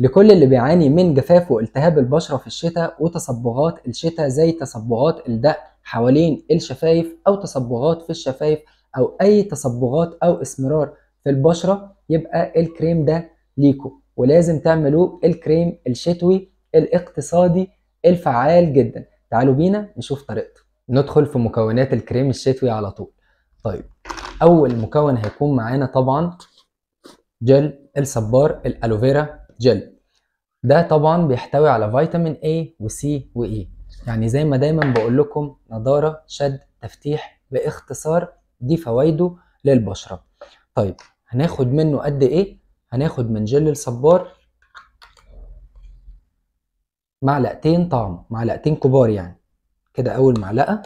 لكل اللي بيعاني من جفاف والتهاب البشرة في الشتاء وتصبغات الشتاء زي تصبغات الدق حوالين الشفايف أو تصبغات في الشفايف أو أي تصبغات أو اسمرار في البشرة يبقى الكريم ده ليكو ولازم تعملوه الكريم الشتوي الاقتصادي الفعال جدا تعالوا بينا نشوف طريقته ندخل في مكونات الكريم الشتوي على طول طيب أول مكون هيكون معانا طبعا جل الصبار الألوفيرا جل ده طبعا بيحتوي على فيتامين A و C و E يعني زي ما دايما بقول لكم نضارة شد تفتيح باختصار دي فوائده للبشرة طيب هناخد منه قد ايه هناخد من جل الصبار معلقتين طعم معلقتين كبار يعني كده اول معلقة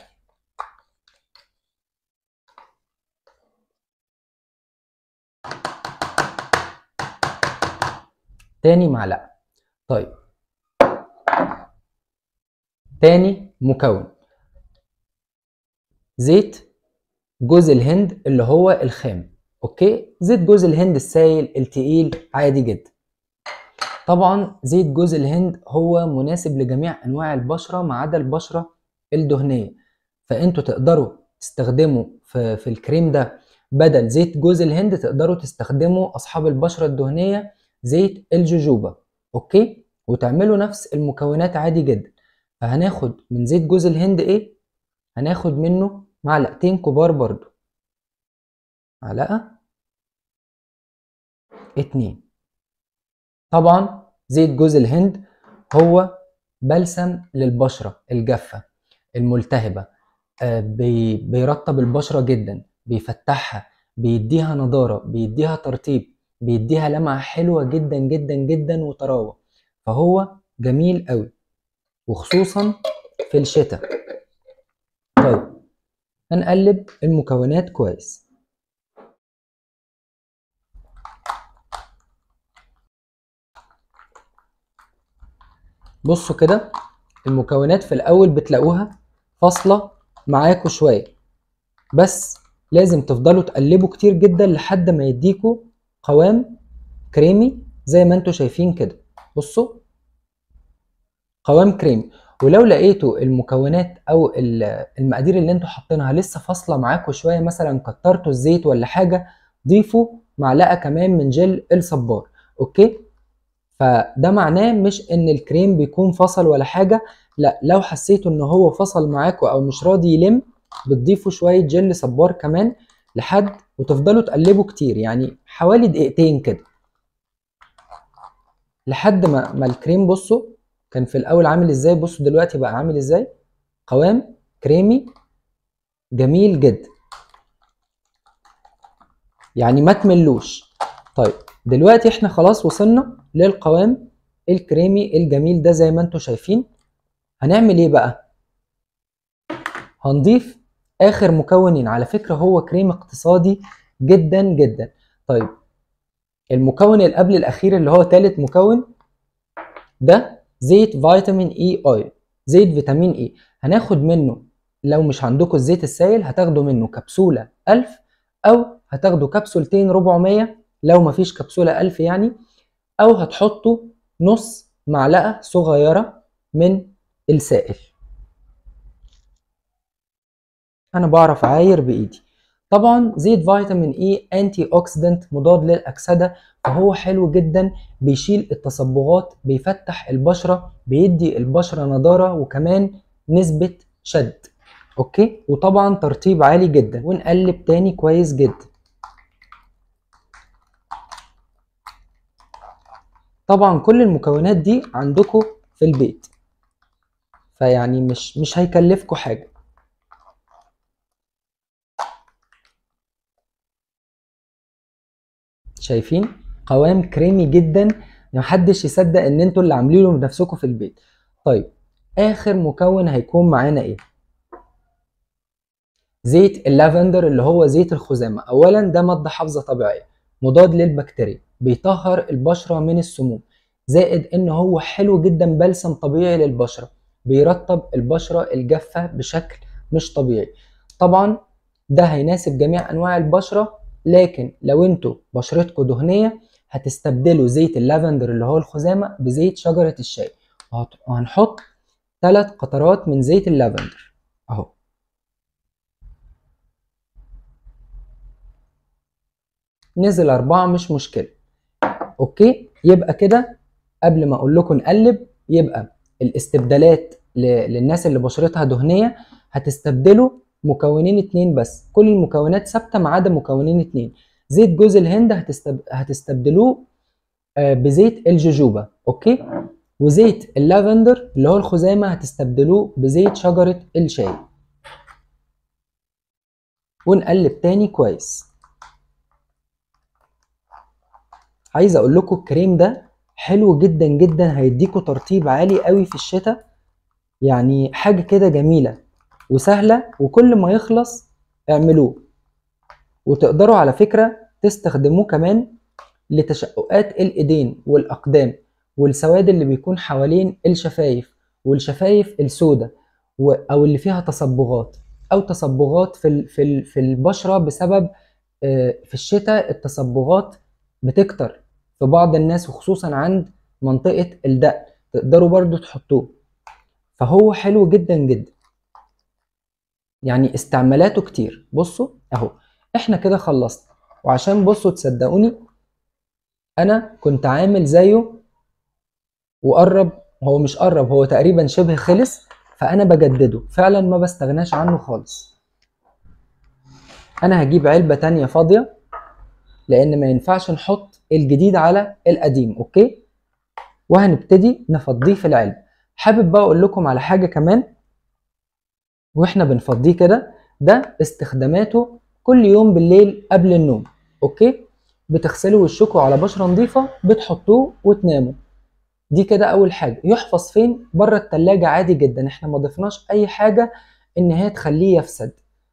تاني معلقة طيب تاني مكون زيت جوز الهند اللي هو الخام اوكي زيت جوز الهند السائل التقيل عادي جدا طبعا زيت جوز الهند هو مناسب لجميع انواع البشره ما عدا البشره الدهنيه فانتوا تقدروا تستخدموا في, في الكريم ده بدل زيت جوز الهند تقدروا تستخدموا اصحاب البشره الدهنيه زيت الجوجوبا اوكي وتعملوا نفس المكونات عادي جدا فهناخد من زيت جوز الهند ايه هناخد منه معلقتين كبار برضو معلقه اتنين طبعا زيت جوز الهند هو بلسم للبشرة الجافة الملتهبة آه، بيرطب البشرة جدا بيفتحها بيديها نضارة بيديها ترطيب بيديها لمعة حلوة جدا جدا جدا وطراوة فهو جميل قوي وخصوصا في الشتاء طيب هنقلب المكونات كويس بصوا كده المكونات في الاول بتلاقوها فاصله معاكوا شويه بس لازم تفضلوا تقلبوا كتير جدا لحد ما يديكوا قوام كريمي زي ما انتم شايفين كده بصوا قوام كريمي ولو لقيتوا المكونات او المقادير اللي انتوا حاطينها لسه فاصله معاكم شويه مثلا كترتوا الزيت ولا حاجه ضيفوا معلقه كمان من جل الصبار اوكي فده معناه مش ان الكريم بيكون فصل ولا حاجه لا لو حسيتوا ان هو فصل معاكم او مش راضي يلم بتضيفوا شويه جل صبار كمان لحد وتفضلوا تقلبوا كتير يعني حوالي دقيقتين كده لحد ما ما الكريم بصوا كان في الاول عامل ازاي بصوا دلوقتي بقى عامل ازاي قوام كريمي جميل جدا يعني ما تملوش طيب دلوقتي احنا خلاص وصلنا للقوام الكريمي الجميل ده زي ما انتم شايفين هنعمل ايه بقى هنضيف اخر مكونين على فكره هو كريم اقتصادي جدا جدا طيب المكون اللي قبل الاخير اللي هو ثالث مكون ده زيت فيتامين اي e اويل زيت فيتامين اي e. هناخد منه لو مش عندكم الزيت السائل هتاخدوا منه كبسوله 1000 او هتاخدوا كبسولتين 400 لو مفيش كبسوله 1000 يعني او هتحطوا نص معلقه صغيره من السائل انا بعرف اعاير بايدي طبعا زيت فيتامين اي انتي اوكسيدنت مضاد للاكسده فهو حلو جدا بيشيل التصبغات بيفتح البشره بيدي البشره نضاره وكمان نسبه شد اوكي وطبعا ترطيب عالي جدا ونقلب تاني كويس جدا طبعا كل المكونات دي عندكم في البيت فيعني مش مش هيكلفكم حاجه شايفين قوام كريمي جدا محدش يصدق ان انتوا اللي عاملينه بنفسكم في البيت طيب اخر مكون هيكون معانا ايه زيت اللافندر اللي هو زيت الخزامه اولا ده ماده حافظه طبيعيه مضاد للبكتيريا بيطهر البشره من السموم زائد ان هو حلو جدا بلسم طبيعي للبشره بيرطب البشره الجافه بشكل مش طبيعي طبعا ده هيناسب جميع انواع البشره لكن لو انتوا بشرتكم دهنيه هتستبدلوا زيت اللافندر اللي هو الخزامه بزيت شجره الشاي وهنحط ثلاث قطرات من زيت اللافندر اهو نزل أربعة مش مشكلة أوكي يبقى كده قبل ما أقول لكم نقلب يبقى الاستبدالات للناس اللي بشرتها دهنية هتستبدلوا مكونين اتنين بس كل المكونات ثابته ما عدا مكونين اتنين زيت جوز الهند هتستب... هتستبدلوه آه، بزيت الجوجوبا اوكي وزيت اللافندر اللي هو الخزامه هتستبدلوه بزيت شجره الشاي ونقلب تاني كويس عايز اقول لكم الكريم ده حلو جدا جدا هيديكوا ترطيب عالي قوي في الشتاء يعني حاجه كده جميله وسهله وكل ما يخلص اعملوه وتقدروا على فكره تستخدموه كمان لتشققات الايدين والاقدام والسواد اللي بيكون حوالين الشفايف والشفايف السوداء او اللي فيها تصبغات او تصبغات في في في البشره بسبب آه، في الشتاء التصبغات بتكتر في بعض الناس وخصوصا عند منطقه الدقن تقدروا برضو تحطوه فهو حلو جدا جدا يعني استعمالاته كتير بصوا اهو احنا كده خلصنا وعشان بصوا تصدقوني انا كنت عامل زيه وقرب هو مش قرب هو تقريبا شبه خلص فانا بجدده فعلا ما بستغناش عنه خالص انا هجيب علبة تانية فاضية لان ما ينفعش نحط الجديد على القديم اوكي وهنبتدي نفضيه في العلبة حابب بقى اقول لكم على حاجة كمان واحنا بنفضيه كده ده استخداماته كل يوم بالليل قبل النوم اوكي بتغسلوا وشكوا على بشره نظيفه بتحطوه وتناموا دي كده اول حاجه يحفظ فين بره التلاجة عادي جدا احنا ما ضفناش اي حاجه ان هي تخليه يفسد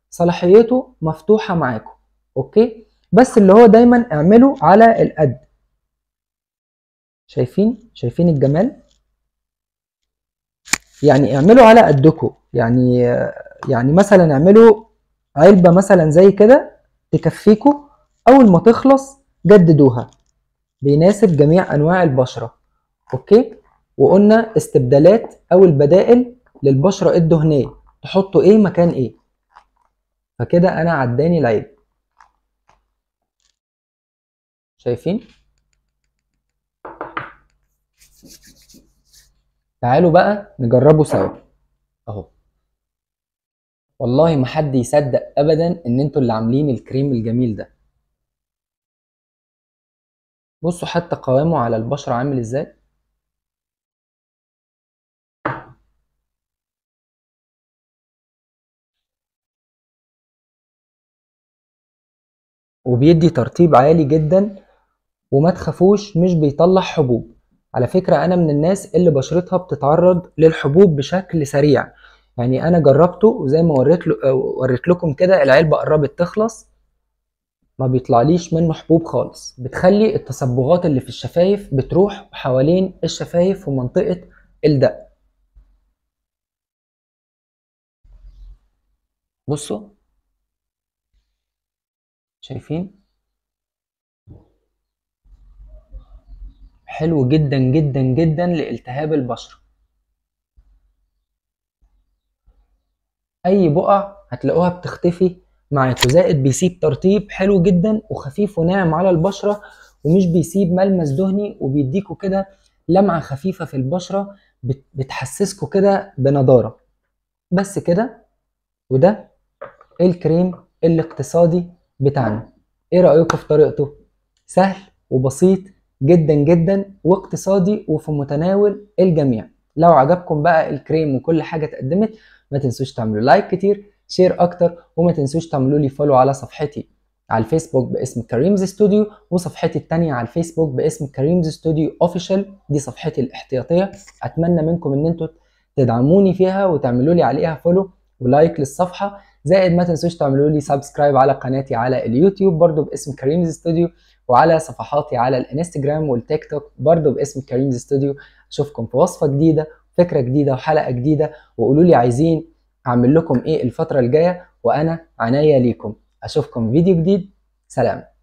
صلاحيته مفتوحه معاكم اوكي بس اللي هو دايما اعمله على القد شايفين شايفين الجمال يعني اعملوا على قدكم يعني يعني مثلا اعملوا علبة مثلا زي كده تكفيكوا أول ما تخلص جددوها بيناسب جميع أنواع البشرة أوكي وقلنا استبدالات أو البدائل للبشرة الدهنية تحطوا إيه مكان إيه فكده أنا عداني العيب شايفين تعالوا بقى نجربه سوا أهو والله ما حد يصدق ابدا ان انتوا اللي عاملين الكريم الجميل ده بصوا حتى قوامه على البشرة عامل ازاي وبيدي ترطيب عالي جدا وما تخافوش مش بيطلع حبوب على فكرة انا من الناس اللي بشرتها بتتعرض للحبوب بشكل سريع يعني انا جربته وزي ما وريت له آه، وريت لكم كده العلبه قربت تخلص ما بيطلعليش منه حبوب خالص بتخلي التصبغات اللي في الشفايف بتروح حوالين الشفايف في منطقه الدق بصوا شايفين حلو جدا جدا جدا لالتهاب البشره اي بقع هتلاقوها بتختفي معاكوا زائد بيسيب ترطيب حلو جدا وخفيف وناعم على البشره ومش بيسيب ملمس دهني وبيديكوا كده لمعه خفيفه في البشره بتحسسكوا كده بنضاره بس كده وده الكريم الاقتصادي بتاعنا ايه رايكم في طريقته سهل وبسيط جدا جدا واقتصادي وفي متناول الجميع لو عجبكم بقى الكريم وكل حاجه اتقدمت ما تنسوش تعملوا لايك كتير شير اكتر وما تنسوش تعملوا لي فولو على صفحتي على الفيسبوك باسم كريمز استوديو وصفحتي التانية على الفيسبوك باسم كريمز استوديو اوفيشال دي صفحتي الاحتياطية اتمنى منكم ان انتم تدعموني فيها وتعملوا لي عليها فولو ولايك للصفحة زائد ما تنسوش تعملوا لي سبسكرايب على قناتي على اليوتيوب برضو باسم كريمز استوديو وعلى صفحاتي على الانستجرام والتيك توك برضو باسم كريمز استوديو اشوفكم في وصفه جديده فكره جديده وحلقه جديده وقولوا لي عايزين اعمل لكم ايه الفتره الجايه وانا عناية ليكم اشوفكم في فيديو جديد سلام